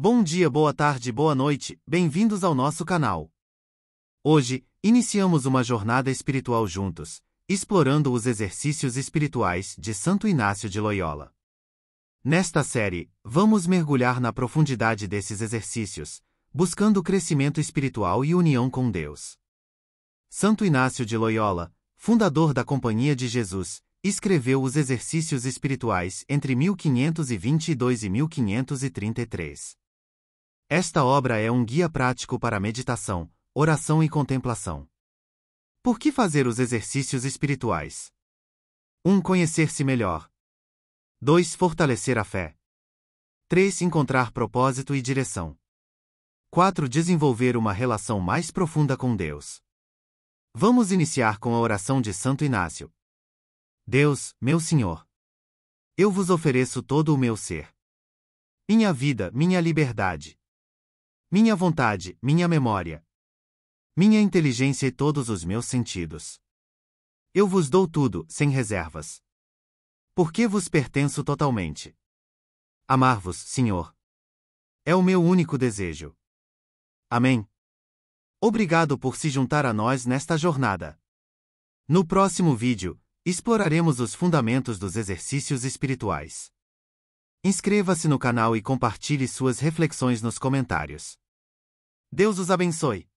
Bom dia, boa tarde, boa noite, bem-vindos ao nosso canal. Hoje, iniciamos uma jornada espiritual juntos, explorando os exercícios espirituais de Santo Inácio de Loyola. Nesta série, vamos mergulhar na profundidade desses exercícios, buscando crescimento espiritual e união com Deus. Santo Inácio de Loyola, fundador da Companhia de Jesus, escreveu os exercícios espirituais entre 1522 e 1533. Esta obra é um guia prático para meditação, oração e contemplação. Por que fazer os exercícios espirituais? 1. Um, conhecer-se melhor. 2. Fortalecer a fé. 3. Encontrar propósito e direção. 4. Desenvolver uma relação mais profunda com Deus. Vamos iniciar com a oração de Santo Inácio. Deus, meu Senhor, eu vos ofereço todo o meu ser. Minha vida, minha liberdade minha vontade, minha memória, minha inteligência e todos os meus sentidos. Eu vos dou tudo, sem reservas. Porque vos pertenço totalmente. Amar-vos, Senhor. É o meu único desejo. Amém. Obrigado por se juntar a nós nesta jornada. No próximo vídeo, exploraremos os fundamentos dos exercícios espirituais. Inscreva-se no canal e compartilhe suas reflexões nos comentários. Deus os abençoe!